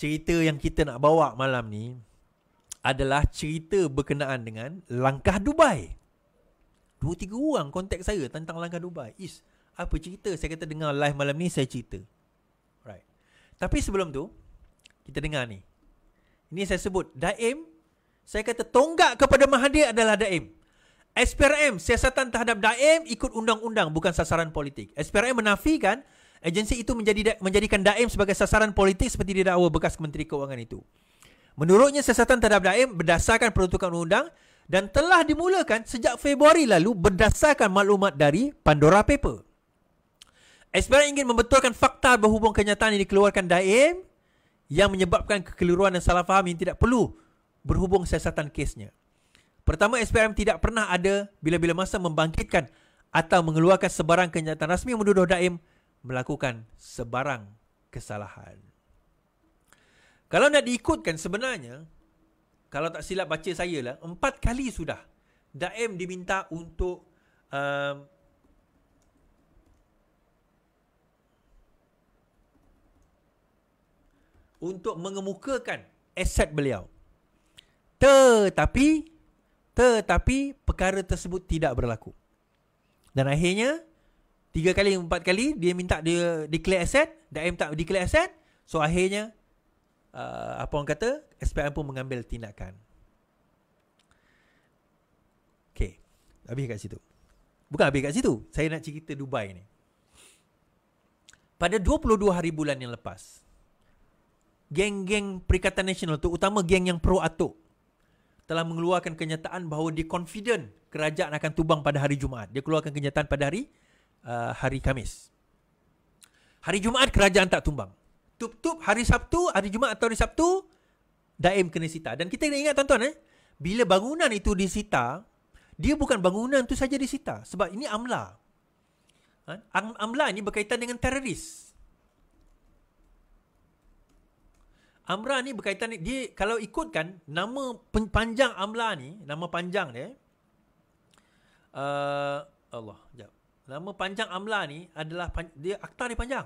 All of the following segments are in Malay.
cerita yang kita nak bawa malam ni adalah cerita berkenaan dengan langkah Dubai. Dua tiga orang kontak saya tentang langkah Dubai. Is apa cerita? Saya kata dengar live malam ni saya cerita. Right. Tapi sebelum tu kita dengar ni. Ini saya sebut Daim. Saya kata tonggak kepada Mahathir adalah Daim. SPRM siasatan terhadap Daim ikut undang-undang bukan sasaran politik. SPRM menafikan agensi itu menjadi da- menjadikan Daim sebagai sasaran politik seperti didakwa bekas Menteri Keuangan itu. Menurutnya sasaran terhadap Daim berdasarkan peruntukan undang dan telah dimulakan sejak Februari lalu berdasarkan maklumat dari Pandora Paper. SBR ingin membetulkan fakta berhubung kenyataan yang dikeluarkan Daim yang menyebabkan kekeliruan dan salah faham yang tidak perlu berhubung siasatan kesnya. Pertama, SPM tidak pernah ada bila-bila masa membangkitkan atau mengeluarkan sebarang kenyataan rasmi menduduh Daim melakukan sebarang kesalahan. Kalau nak diikutkan sebenarnya, kalau tak silap baca saya lah, empat kali sudah Daim diminta untuk uh, untuk mengemukakan aset beliau. Tetapi, tetapi perkara tersebut tidak berlaku. Dan akhirnya, Tiga kali, empat kali dia minta dia declare asset, DAM tak declare asset. So akhirnya uh, apa orang kata? SPM pun mengambil tindakan. Okay. Habis kat situ. Bukan habis kat situ. Saya nak cerita Dubai ni. Pada 22 hari bulan yang lepas, geng-geng Perikatan Nasional tu, utama geng yang pro-atuk, telah mengeluarkan kenyataan bahawa dia confident kerajaan akan tubang pada hari Jumaat. Dia keluarkan kenyataan pada hari Uh, hari Kamis, Hari Jumaat kerajaan tak tumbang. Tup-tup hari Sabtu, hari Jumaat atau hari Sabtu, daim kena sita. Dan kita kena ingat tuan-tuan, eh, bila bangunan itu disita, dia bukan bangunan tu saja disita. Sebab ini amla. Ha? Amla ini berkaitan dengan teroris. Amra ini berkaitan dia kalau ikutkan nama panjang Amla ni, nama panjang dia. Eh, uh, Allah, jap. Nama panjang Amla ni adalah dia akta dia panjang.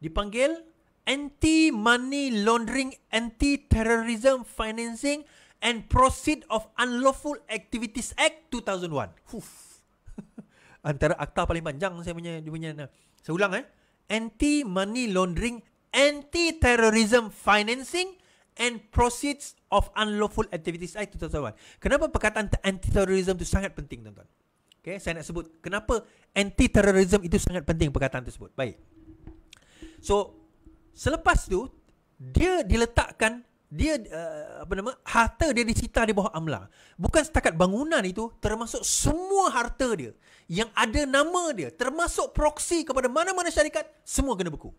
Dipanggil Anti Money Laundering Anti Terrorism Financing and Proceed of Unlawful Activities Act 2001. Huf. Antara akta paling panjang saya punya dia punya. Saya ulang eh. Anti Money Laundering Anti Terrorism Financing and Proceeds of Unlawful Activities Act 2001. Kenapa perkataan anti terrorism tu sangat penting tuan-tuan? Okay, saya nak sebut kenapa anti-terrorism itu sangat penting perkataan tersebut. Baik. So, selepas tu, dia diletakkan, dia, uh, apa nama, harta dia disita di bawah amla. Bukan setakat bangunan itu, termasuk semua harta dia yang ada nama dia, termasuk proksi kepada mana-mana syarikat, semua kena beku.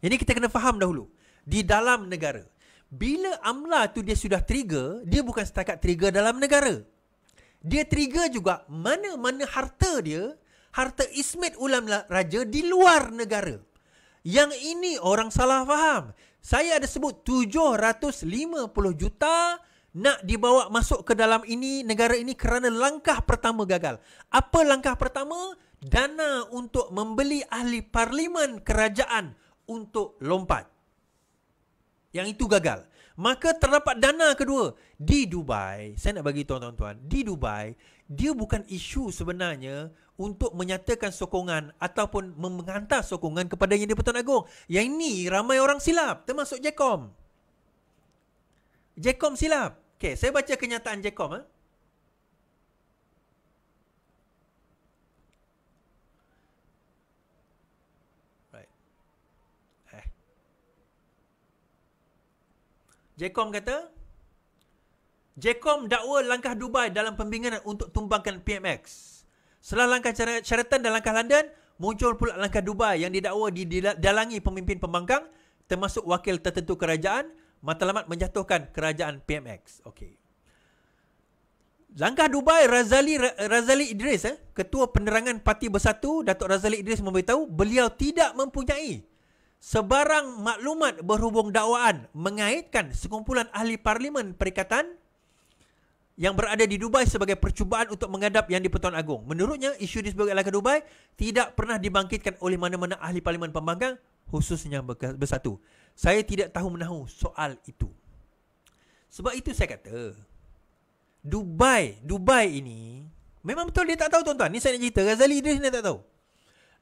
Jadi kita kena faham dahulu. Di dalam negara, bila amla tu dia sudah trigger, dia bukan setakat trigger dalam negara dia trigger juga mana-mana harta dia, harta ismet ulam raja di luar negara. Yang ini orang salah faham. Saya ada sebut 750 juta nak dibawa masuk ke dalam ini negara ini kerana langkah pertama gagal. Apa langkah pertama? Dana untuk membeli ahli parlimen kerajaan untuk lompat. Yang itu gagal maka terdapat dana kedua di Dubai saya nak bagi tuan-tuan di Dubai dia bukan isu sebenarnya untuk menyatakan sokongan ataupun menghantar sokongan kepada Yang di-Pertuan Agong yang ini ramai orang silap termasuk Jekom Jekom silap okey saya baca kenyataan Jekom ah ha? Jekom kata, Jekom dakwa langkah Dubai dalam pembinaan untuk tumbangkan PMX. Selepas langkah Sheraton dan langkah London, muncul pula langkah Dubai yang didakwa didalangi pemimpin pembangkang termasuk wakil tertentu kerajaan matlamat menjatuhkan kerajaan PMX. Okey. Langkah Dubai Razali Razali Idris eh, ketua penerangan Parti Bersatu Datuk Razali Idris memberitahu beliau tidak mempunyai sebarang maklumat berhubung dakwaan mengaitkan sekumpulan ahli parlimen perikatan yang berada di Dubai sebagai percubaan untuk menghadap yang di-Pertuan Agong. Menurutnya, isu di sebagai langkah Dubai tidak pernah dibangkitkan oleh mana-mana ahli parlimen pembangkang khususnya bersatu. Saya tidak tahu menahu soal itu. Sebab itu saya kata, Dubai, Dubai ini memang betul dia tak tahu tuan-tuan. Ni saya nak cerita, Razali dia sini tak tahu.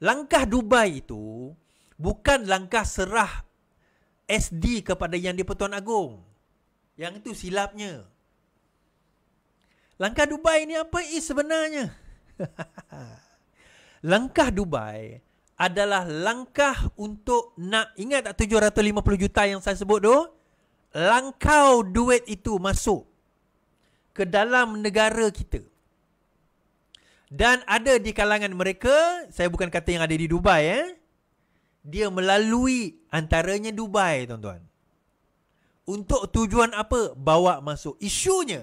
Langkah Dubai itu bukan langkah serah SD kepada Yang di-Pertuan Agong. Yang itu silapnya. Langkah Dubai ni apa is sebenarnya? langkah Dubai adalah langkah untuk nak ingat tak 750 juta yang saya sebut tu? Langkau duit itu masuk ke dalam negara kita. Dan ada di kalangan mereka, saya bukan kata yang ada di Dubai eh dia melalui antaranya Dubai tuan-tuan. Untuk tujuan apa? Bawa masuk. Isunya.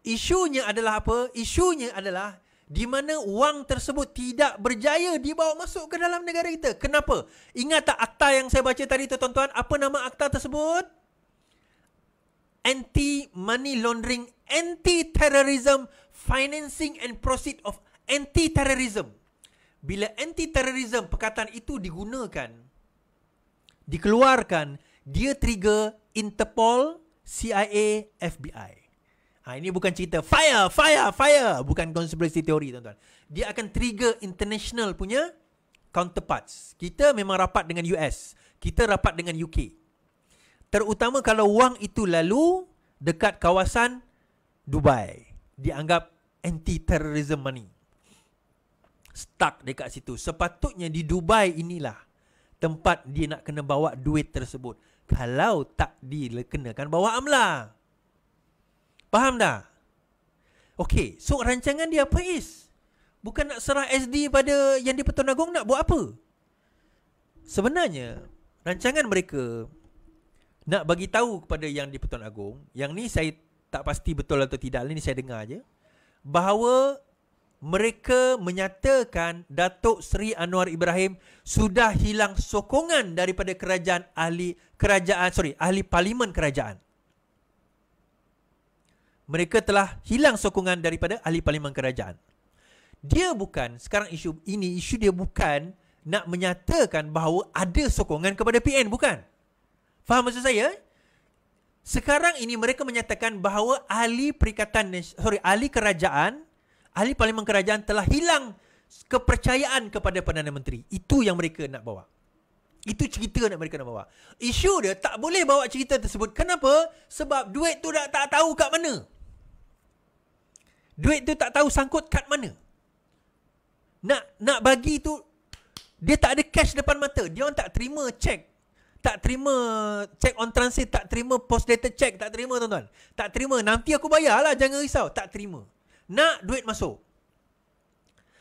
Isunya adalah apa? Isunya adalah di mana wang tersebut tidak berjaya dibawa masuk ke dalam negara kita. Kenapa? Ingat tak akta yang saya baca tadi tu tuan-tuan? Apa nama akta tersebut? Anti Money Laundering Anti Terrorism Financing and Proceed of Anti Terrorism bila anti-terrorism perkataan itu digunakan, dikeluarkan, dia trigger Interpol, CIA, FBI. Ha, ini bukan cerita fire, fire, fire. Bukan konspirasi teori, tuan-tuan. Dia akan trigger international punya counterparts. Kita memang rapat dengan US. Kita rapat dengan UK. Terutama kalau wang itu lalu dekat kawasan Dubai. Dianggap anti-terrorism money stuck dekat situ. Sepatutnya di Dubai inilah tempat dia nak kena bawa duit tersebut. Kalau tak dikenakan bawa amlah. Faham dah? Okey, so rancangan dia apa is? Bukan nak serah SD pada yang di Pertuan Agong nak buat apa? Sebenarnya, rancangan mereka nak bagi tahu kepada yang di Pertuan Agong, yang ni saya tak pasti betul atau tidak, ni saya dengar je, bahawa mereka menyatakan Datuk Seri Anwar Ibrahim sudah hilang sokongan daripada kerajaan ahli kerajaan sorry ahli parlimen kerajaan. Mereka telah hilang sokongan daripada ahli parlimen kerajaan. Dia bukan sekarang isu ini isu dia bukan nak menyatakan bahawa ada sokongan kepada PN bukan. Faham maksud saya? Sekarang ini mereka menyatakan bahawa ahli perikatan sorry ahli kerajaan ahli parlimen kerajaan telah hilang kepercayaan kepada Perdana Menteri. Itu yang mereka nak bawa. Itu cerita nak mereka nak bawa. Isu dia tak boleh bawa cerita tersebut. Kenapa? Sebab duit tu dah tak tahu kat mana. Duit tu tak tahu sangkut kat mana. Nak nak bagi tu dia tak ada cash depan mata. Dia orang tak terima cek. Tak terima cek on transit, tak terima post data cek, tak terima tuan-tuan. Tak terima. Nanti aku bayarlah, jangan risau. Tak terima nak duit masuk.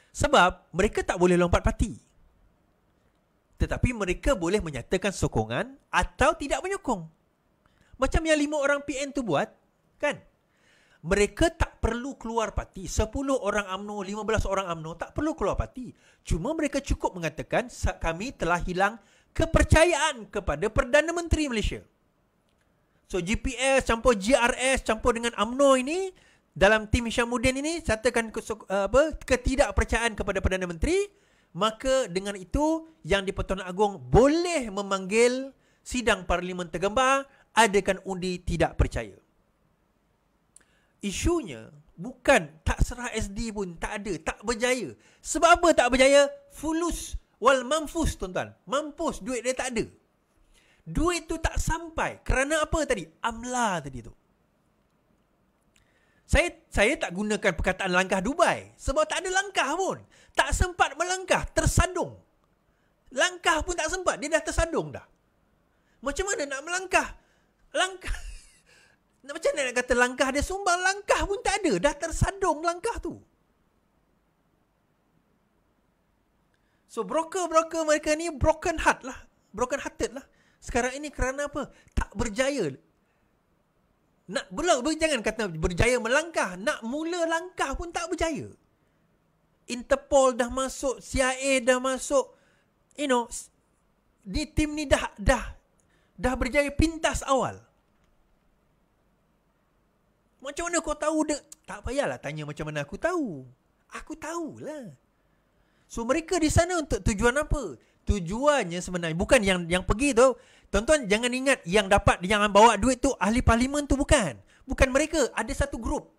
Sebab mereka tak boleh lompat parti. Tetapi mereka boleh menyatakan sokongan atau tidak menyokong. Macam yang lima orang PN tu buat, kan? Mereka tak perlu keluar parti. Sepuluh orang UMNO, lima belas orang UMNO tak perlu keluar parti. Cuma mereka cukup mengatakan kami telah hilang kepercayaan kepada Perdana Menteri Malaysia. So GPS campur GRS campur dengan UMNO ini dalam tim Isyamuddin ini satakan eh, apa ketidakpercayaan kepada Perdana Menteri maka dengan itu yang di-Pertuan Agong boleh memanggil sidang parlimen tergembar adakan undi tidak percaya isunya bukan tak serah SD pun tak ada tak berjaya sebab apa tak berjaya fulus wal mampus tuan-tuan mampus duit dia tak ada duit tu tak sampai kerana apa tadi amla tadi tu saya saya tak gunakan perkataan langkah Dubai sebab tak ada langkah pun. Tak sempat melangkah, tersandung. Langkah pun tak sempat, dia dah tersandung dah. Macam mana nak melangkah? Langkah. Macam mana nak kata langkah dia sumbang? Langkah pun tak ada, dah tersandung langkah tu. So broker-broker mereka ni broken heart lah. Broken hearted lah. Sekarang ini kerana apa? Tak berjaya nak belum jangan kata berjaya melangkah nak mula langkah pun tak berjaya Interpol dah masuk CIA dah masuk you know di tim ni dah dah dah berjaya pintas awal macam mana kau tahu dia? Tak payahlah tanya macam mana aku tahu. Aku tahulah. So mereka di sana untuk tujuan apa? tujuannya sebenarnya bukan yang yang pergi tu tuan-tuan jangan ingat yang dapat yang bawa duit tu ahli parlimen tu bukan bukan mereka ada satu grup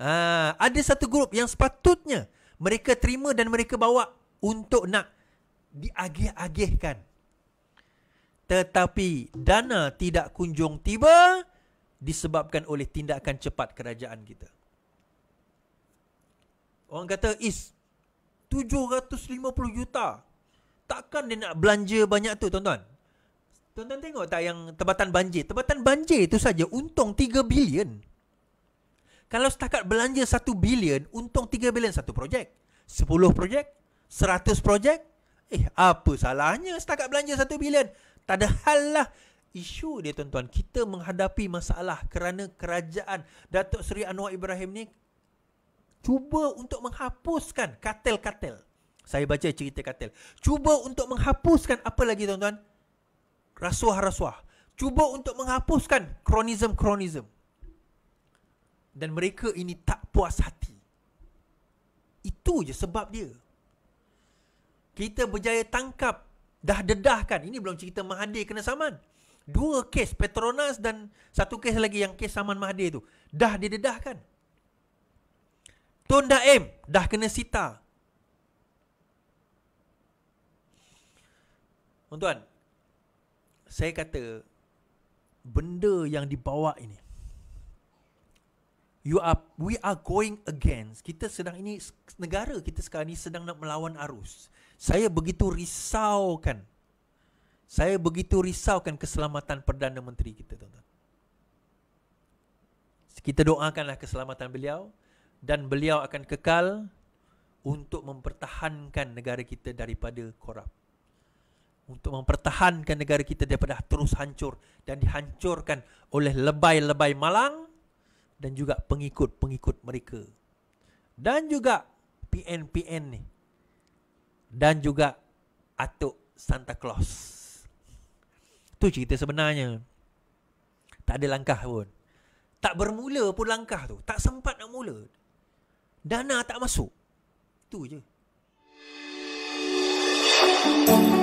ah ada satu grup yang sepatutnya mereka terima dan mereka bawa untuk nak diagih-agihkan tetapi dana tidak kunjung tiba disebabkan oleh tindakan cepat kerajaan kita orang kata is 750 juta. Takkan dia nak belanja banyak tu, tuan-tuan? Tuan-tuan tengok tak yang tempatan banjir? Tebatan banjir tu saja untung 3 bilion. Kalau setakat belanja 1 bilion, untung 3 bilion satu projek. 10 projek? 100 projek? Eh, apa salahnya setakat belanja 1 bilion? Tak ada hal lah. Isu dia tuan-tuan, kita menghadapi masalah kerana kerajaan Datuk Seri Anwar Ibrahim ni cuba untuk menghapuskan katil-katil. Saya baca cerita katil. Cuba untuk menghapuskan apa lagi tuan-tuan? Rasuah-rasuah. Cuba untuk menghapuskan kronism-kronism. Dan mereka ini tak puas hati. Itu je sebab dia. Kita berjaya tangkap, dah dedahkan. Ini belum cerita Mahathir kena saman. Dua kes Petronas dan satu kes lagi yang kes saman Mahathir tu. Dah didedahkan. Tun Daim dah kena sita. Tuan-tuan, saya kata benda yang dibawa ini you are we are going against kita sedang ini negara kita sekarang ini sedang nak melawan arus saya begitu risaukan saya begitu risaukan keselamatan perdana menteri kita tuan-tuan kita doakanlah keselamatan beliau dan beliau akan kekal untuk mempertahankan negara kita daripada korup. Untuk mempertahankan negara kita daripada terus hancur dan dihancurkan oleh lebay-lebay malang dan juga pengikut-pengikut mereka. Dan juga PNPN ni. Dan juga Atuk Santa Claus. Tu cerita sebenarnya. Tak ada langkah pun. Tak bermula pun langkah tu. Tak sempat nak mula dana tak masuk. tu je. Thank you.